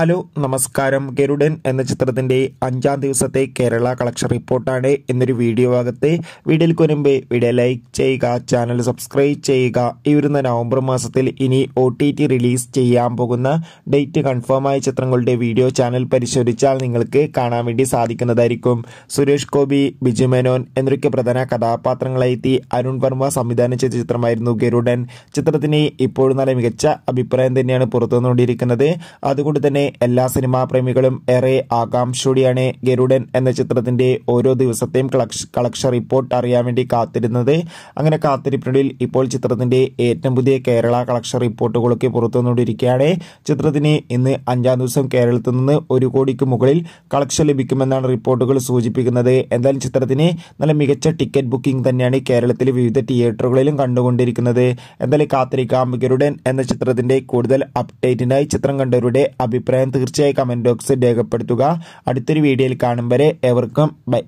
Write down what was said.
hello നമസ്കാരം ഗരുഡൻ എന്ന ചിത്രത്തിൻ്റെ അഞ്ചാം ദിവസത്തെ കേരള കളക്ഷൻ റിപ്പോർട്ടാണ് എന്നൊരു വീഡിയോ ഭാഗത്തെ വീഡിയോയിൽ വരുമ്പേ വീഡിയോ ലൈക്ക് ചെയ്യുക ചാനൽ സബ്സ്ക്രൈബ് ചെയ്യുക ഈ വരുന്ന നവംബർ മാസത്തിൽ ഇനി ഒ റിലീസ് ചെയ്യാൻ പോകുന്ന ഡേറ്റ് കൺഫേമായ ചിത്രങ്ങളുടെ വീഡിയോ ചാനൽ പരിശോധിച്ചാൽ നിങ്ങൾക്ക് കാണാൻ വേണ്ടി സാധിക്കുന്നതായിരിക്കും സുരേഷ് ഗോപി ബിജു മേനോൻ എന്നൊക്കെ പ്രധാന കഥാപാത്രങ്ങളായി അരുൺ വർമ്മ സംവിധാനം ചെയ്ത ചിത്രമായിരുന്നു ഗരുഡൻ ചിത്രത്തിന് ഇപ്പോഴും നല്ല മികച്ച അഭിപ്രായം തന്നെയാണ് പുറത്തുനിന്നുകൊണ്ടിരിക്കുന്നത് അതുകൊണ്ട് തന്നെ എല്ലാ സിനിമാ പ്രേമികളും ഏറെ ആകാംക്ഷയോടെയാണ് ഗരുഡൻ എന്ന ചിത്രത്തിന്റെ ഓരോ ദിവസത്തെയും കളക്ഷൻ റിപ്പോർട്ട് അറിയാൻ വേണ്ടി കാത്തിരുന്നത് അങ്ങനെ കാത്തിരിപ്പിനിടയിൽ ഇപ്പോൾ ചിത്രത്തിന്റെ ഏറ്റവും പുതിയ കേരള കളക്ഷൻ റിപ്പോർട്ടുകളൊക്കെ പുറത്തുവന്നുകൊണ്ടിരിക്കുകയാണ് ചിത്രത്തിന് ഇന്ന് അഞ്ചാം ദിവസം കേരളത്തിൽ നിന്ന് ഒരു കോടിക്ക് മുകളിൽ കളക്ഷൻ ലഭിക്കുമെന്നാണ് റിപ്പോർട്ടുകൾ സൂചിപ്പിക്കുന്നത് എന്തായാലും ചിത്രത്തിന് നല്ല മികച്ച ടിക്കറ്റ് ബുക്കിംഗ് തന്നെയാണ് കേരളത്തിലെ വിവിധ തിയേറ്ററുകളിലും കണ്ടുകൊണ്ടിരിക്കുന്നത് എന്തായാലും കാത്തിരിക്കാം ഗരുഡൻ എന്ന ചിത്രത്തിന്റെ കൂടുതൽ അപ്ഡേറ്റിനായി ചിത്രം കണ്ടവരുടെ അഭിപ്രായം അഭിപ്രായം തീർച്ചയായും കമൻറ്റ് ബോക്സിൽ രേഖപ്പെടുത്തുക അടുത്തൊരു വീഡിയോയിൽ കാണും വരെ എവർക്കും ബൈ